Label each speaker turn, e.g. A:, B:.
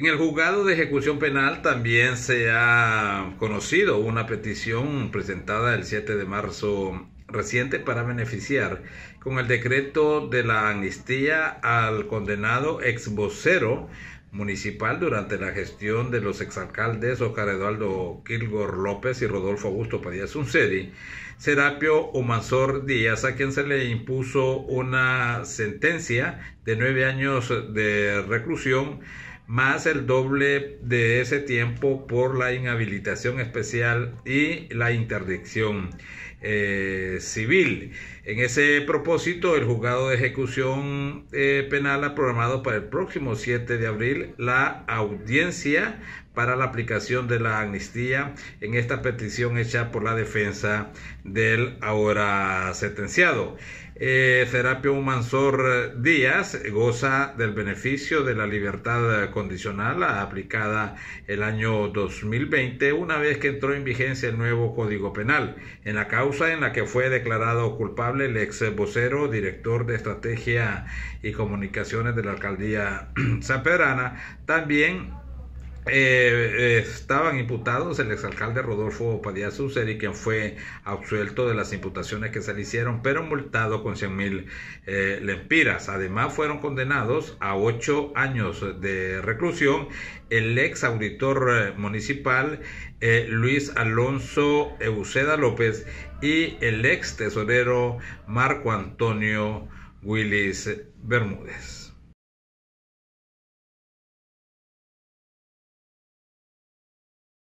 A: En el juzgado de ejecución penal también se ha conocido una petición presentada el 7 de marzo reciente para beneficiar con el decreto de la amnistía al condenado ex vocero municipal durante la gestión de los exalcaldes Oscar Eduardo Kilgor López y Rodolfo Augusto Padilla Suncedi, Serapio Omanzor Díaz, a quien se le impuso una sentencia de nueve años de reclusión más el doble de ese tiempo por la inhabilitación especial y la interdicción eh, civil. En ese propósito, el juzgado de ejecución eh, penal ha programado para el próximo 7 de abril la audiencia para la aplicación de la amnistía en esta petición hecha por la defensa del ahora sentenciado. Eh, Serapio Mansor Díaz goza del beneficio de la libertad condicional aplicada el año 2020 una vez que entró en vigencia el nuevo Código Penal. En la causa en la que fue declarado culpable el ex vocero, director de Estrategia y Comunicaciones de la Alcaldía Zaperana, también eh, estaban imputados el exalcalde Rodolfo Padilla Suceri, quien fue absuelto de las imputaciones que se le hicieron, pero multado con 100 mil eh, lempiras. Además, fueron condenados a ocho años de reclusión el ex auditor eh, municipal Luis Alonso Euseda López y el ex tesorero Marco Antonio Willis Bermúdez.